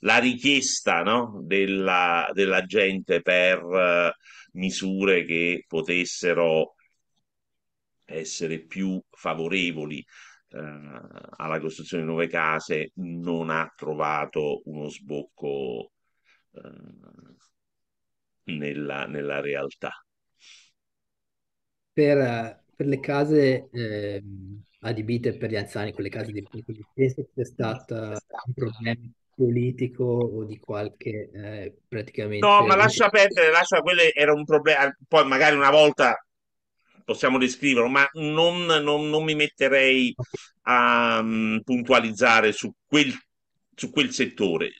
la richiesta no? della, della gente per eh, misure che potessero essere più favorevoli eh, alla costruzione di nuove case non ha trovato uno sbocco eh, nella, nella, realtà. Per, per le case eh, adibite per gli anziani, quelle case di penso che sia stato un problema politico o di qualche eh, praticamente... No, ma lascia perdere, lascia, quello era un problema, poi magari una volta possiamo descriverlo, ma non, non, non mi metterei a um, puntualizzare su quel, su quel settore.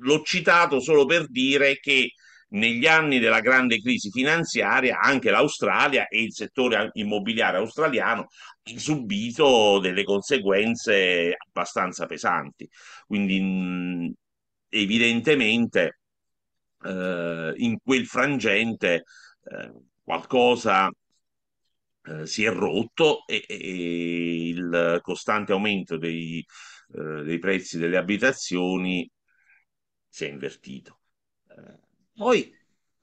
L'ho citato solo per dire che negli anni della grande crisi finanziaria anche l'Australia e il settore immobiliare australiano hanno subito delle conseguenze abbastanza pesanti. Quindi evidentemente eh, in quel frangente eh, qualcosa eh, si è rotto e, e, il costante aumento dei, eh, dei prezzi delle abitazioni si è invertito. Poi,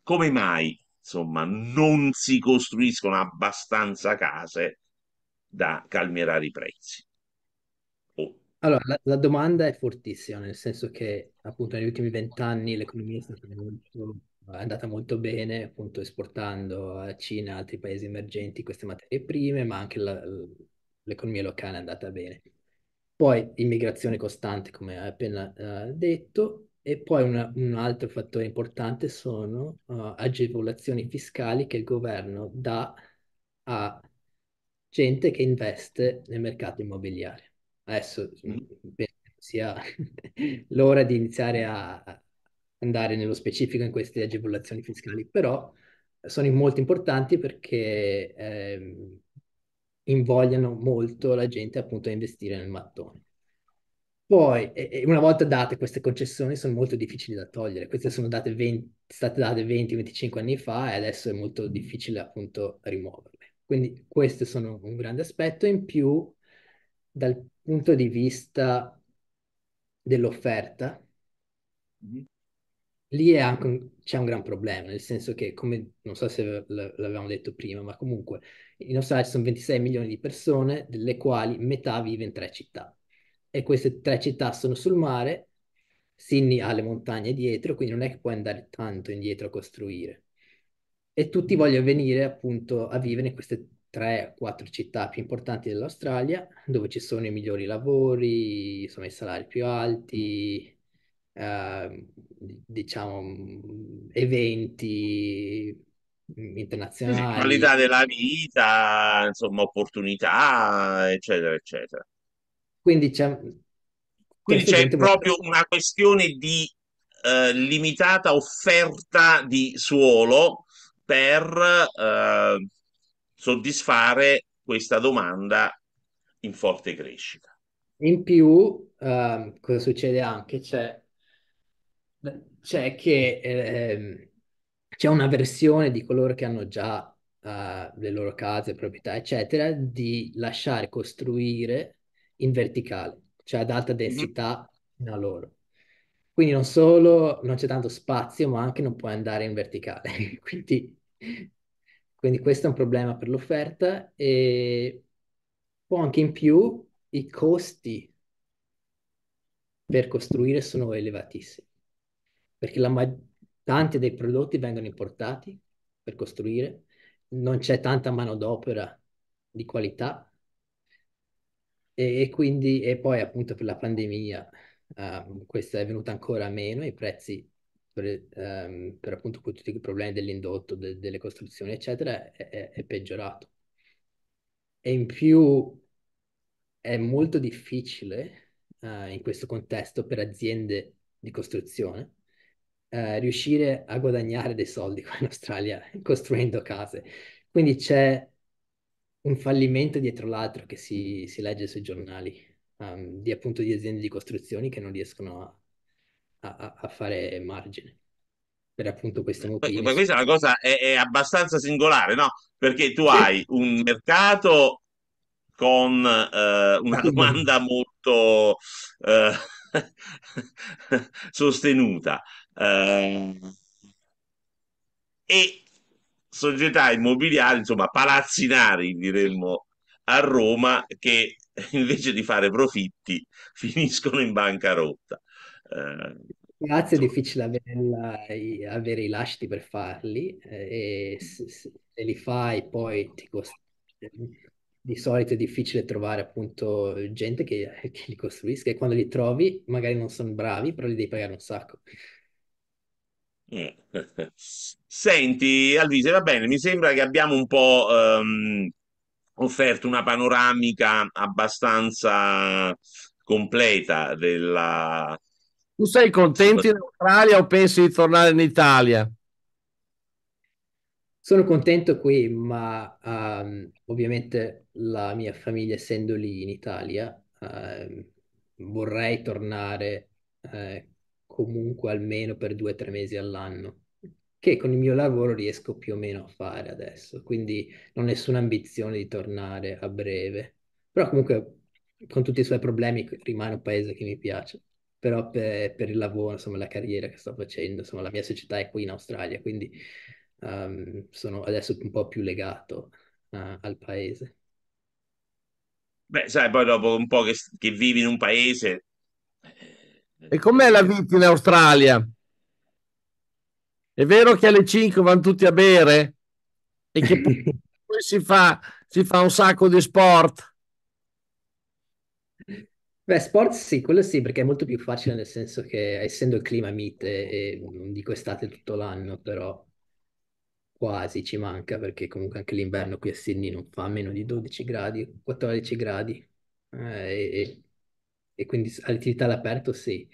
come mai, insomma, non si costruiscono abbastanza case da calmierare i prezzi? Oh. Allora, la, la, domanda è fortissima, nel senso che appunto negli ultimi vent'anni l'economia è stata molto è andata molto bene, appunto esportando a Cina e altri paesi emergenti queste materie prime, ma anche la, l'economia locale è andata bene. Poi immigrazione costante, come hai appena uh, detto, e poi una, un altro fattore importante sono uh, agevolazioni fiscali che il governo dà a gente che investe nel mercato immobiliare. Adesso mm. Mm, penso sia (laughs) l'ora di iniziare a andare nello specifico in queste agevolazioni fiscali, però sono molto importanti perché eh, invogliano molto la gente appunto a investire nel mattone. Poi, una volta date queste concessioni, sono molto difficili da togliere. Queste sono date 20, state date 20-25 anni fa e adesso è molto difficile appunto rimuoverle. Quindi questo sono un grande aspetto. In più, dal punto di vista dell'offerta, mm-hmm. lì anche, c'è un gran problema, nel senso che, come non so se l'avevamo detto prima, ma comunque in Australia ci sono 26 milioni di persone, delle quali metà vive in tre città e queste tre città sono sul mare, Sydney ha le montagne dietro, quindi non è che puoi andare tanto indietro a costruire. E tutti vogliono venire appunto a vivere in queste tre o quattro città più importanti dell'Australia, dove ci sono i migliori lavori, insomma i salari più alti, eh, diciamo eventi internazionali. Qualità della vita, insomma opportunità, eccetera, eccetera. Quindi c'è, Quindi c'è proprio una questione di eh, limitata offerta di suolo per eh, soddisfare questa domanda in forte crescita. In più, eh, cosa succede anche? C'è, c'è che eh, c'è una versione di coloro che hanno già eh, le loro case, proprietà, eccetera, di lasciare costruire in verticale, cioè ad alta mhm. densità fino a loro. Quindi non solo non c'è tanto spazio, ma anche non puoi andare in verticale. (laughs) quindi, quindi questo è un problema per l'offerta e poi anche in più i costi per costruire sono elevatissimi, perché la ma- tanti dei prodotti vengono importati per costruire, non c'è tanta manodopera di qualità e, e quindi, e poi appunto per la pandemia, um, questa è venuta ancora meno, i prezzi per, um, ehm, per appunto tutti i problemi dell'indotto, de, delle costruzioni, eccetera, è, è peggiorato. E in più è molto difficile uh, in questo contesto per aziende di costruzione uh, riuscire a guadagnare dei soldi qua in Australia (laughs) costruendo case. Quindi c'è un fallimento dietro l'altro che si, si legge sui giornali, um, di appunto di aziende di costruzioni che non riescono a, a, a fare margine per appunto questo motivo. Ma questa è una cosa è, è abbastanza singolare, no? Perché tu sì. hai un mercato con eh, una (laughs) domanda molto eh, (laughs) sostenuta eh, e società immobiliari, insomma palazzinari diremmo a Roma, che (laughs) invece di fare profitti (laughs) finiscono in bancarotta. Eh, Grazie, è difficile avere, avere i lasciti per farli eh, e se, se, li fai poi ti costa. Di solito è difficile trovare appunto gente che, che li costruisca e quando li trovi magari non sono bravi, però li devi pagare un sacco. (laughs) Senti, Alvise, va bene, mi sembra che abbiamo un po' ehm, offerto una panoramica abbastanza completa della... Tu sei contento in Australia o pensi di tornare in Italia? Sono contento qui, ma um, ovviamente la mia famiglia, essendo lì in Italia, uh, vorrei tornare uh, comunque almeno per due o tre mesi all'anno, che con il mio lavoro riesco più o meno a fare adesso, quindi non ho nessuna ambizione di tornare a breve, però comunque con tutti i suoi problemi rimane un paese che mi piace, però per, per il lavoro, insomma la carriera che sto facendo, insomma la mia società è qui in Australia, quindi um, sono adesso un po' più legato uh, al paese. Beh, sai, poi dopo un po' che, che vivi in un paese, e com'è la vita in Australia? È vero che alle 5 vanno tutti a bere e che (laughs) poi si fa, si fa un sacco di sport? Beh, sport sì, quello sì, perché è molto più facile nel senso che essendo il clima mite, e non dico estate tutto l'anno, però quasi ci manca perché comunque anche l'inverno qui a Sydney non fa meno di 12 gradi, 14 gradi eh, e, e quindi all'attività all'aperto sì.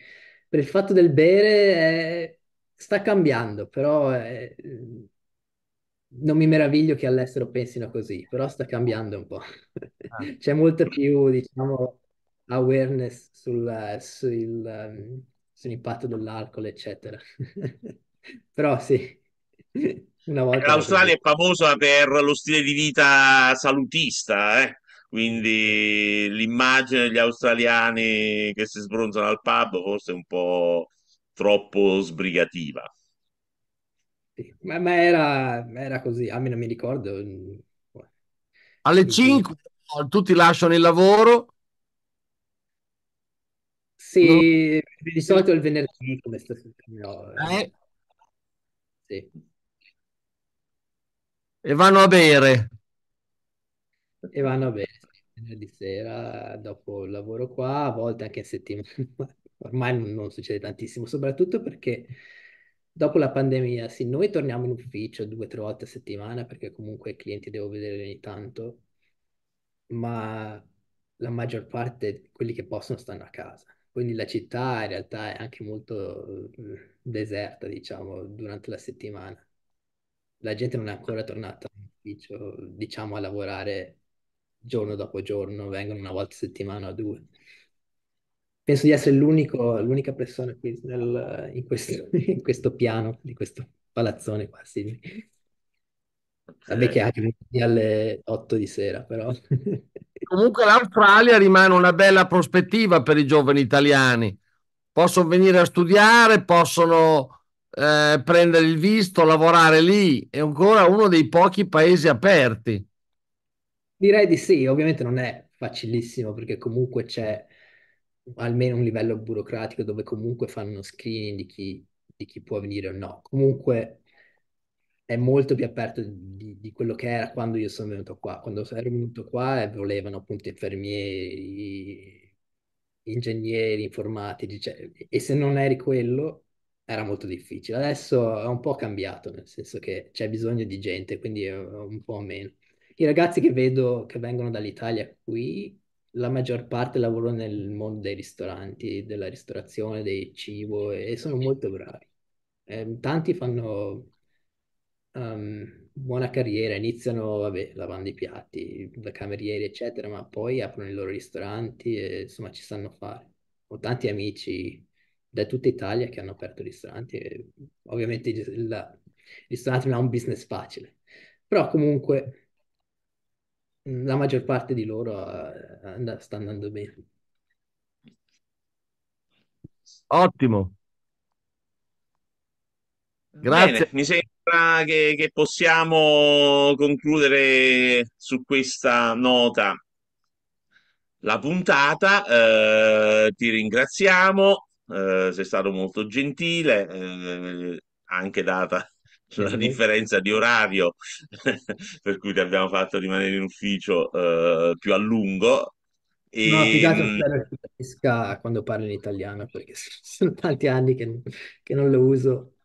Per il fatto del bere è... Eh, sta cambiando, però è... Eh, non mi meraviglio che all'estero pensino così, però sta cambiando un po'. Ah. (laughs) C'è molta più, diciamo, awareness sul, sul, ehm, sull'impatto dell'alcol, eccetera. (laughs) però sì. (laughs) Una volta L'Australia è famosa per lo stile di vita salutista, eh? Quindi l'immagine degli australiani che si sbronzano al pub forse è un po' troppo sbrigativa. ma, ma era, era, così, a mi ricordo. Mm, boh. Alle Quindi... 5 tutti lasciano il lavoro. Sì, no. di solito il venerdì come stasera. No, eh. eh. sì. E vanno a bere. E vanno a bere di sera dopo il lavoro qua, a volte anche a settimana, (laughs) ormai non, non succede tantissimo, soprattutto perché dopo la pandemia, sì, noi torniamo in ufficio due o tre volte a settimana perché comunque i clienti devo vedere ogni tanto, ma la maggior parte, quelli che possono, stanno a casa. Quindi la città in realtà è anche molto eh, deserta, diciamo, durante la settimana. La gente non è ancora tornata in ufficio, diciamo, a lavorare giorno dopo giorno, vengono una volta a settimana o due. Penso di essere l'unica persona qui nel, in, questo, (laughs) in, questo, piano, di questo palazzone qua, Silvi. Sì. Vabbè che anche alle 8 di sera, però. (laughs) Comunque l'Australia rimane una bella prospettiva per i giovani italiani. Possono venire a studiare, possono eh, prendere il visto, lavorare lì. È ancora uno dei pochi paesi aperti. Direi di sì, ovviamente non è facilissimo perché comunque c'è almeno un livello burocratico dove comunque fanno screening di chi, di chi può venire o no. Comunque è molto più aperto di, di, quello che era quando io sono venuto qua. Quando ero venuto qua e volevano appunto infermieri, ingegneri, informatici, cioè, e se non eri quello era molto difficile. Adesso è un po' cambiato, nel senso che c'è bisogno di gente, quindi è un po' meno. I ragazzi che vedo che vengono dall'Italia qui, la maggior parte lavorano nel mondo dei ristoranti, della ristorazione, del cibo e sono molto bravi. Eh, tanti fanno um, buona carriera, iniziano vabbè, lavando i piatti da camerieri, eccetera, ma poi aprono i loro ristoranti e insomma ci sanno fare. Ho tanti amici da tutta Italia che hanno aperto ristoranti e ovviamente il, il ristorante non è un business facile, però comunque la maggior parte di loro eh, and- sta andando bene. Ottimo. Grazie. Bene, mi sembra che, che possiamo concludere su questa nota la puntata. Eh, ti ringraziamo, eh, sei stato molto gentile, eh, anche data la differenza di orario (laughs) per cui ti abbiamo fatto rimanere in ufficio eh, più a lungo. E... No, più spero che capisca quando parlo in italiano perché sono tanti anni che, che non lo uso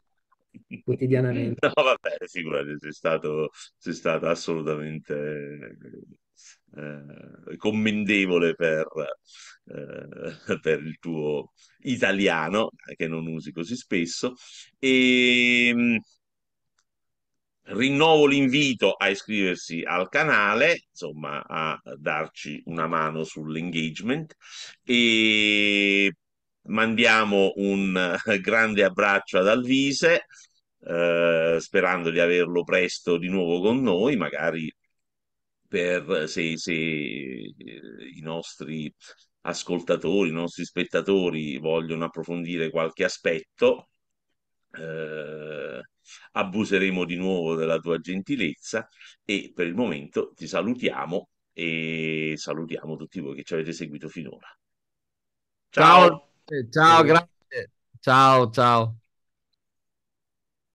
quotidianamente. No, vabbè, figurati, sei stato, sei stato assolutamente eh, commendevole per, eh, per, il tuo italiano, che non usi così spesso. E ehm, rinnovo l'invito a iscriversi al canale, insomma, a darci una mano sull'engagement e mandiamo un (laughs) grande abbraccio ad Alvise, eh, sperando di averlo presto di nuovo con noi, magari per se, se eh, i nostri ascoltatori, i nostri spettatori vogliono approfondire qualche aspetto eh, abuseremo di nuovo della tua gentilezza e per il momento ti salutiamo e salutiamo tutti voi che ci avete seguito finora. Ciao, ciao, ciao grazie. Ciao, ciao.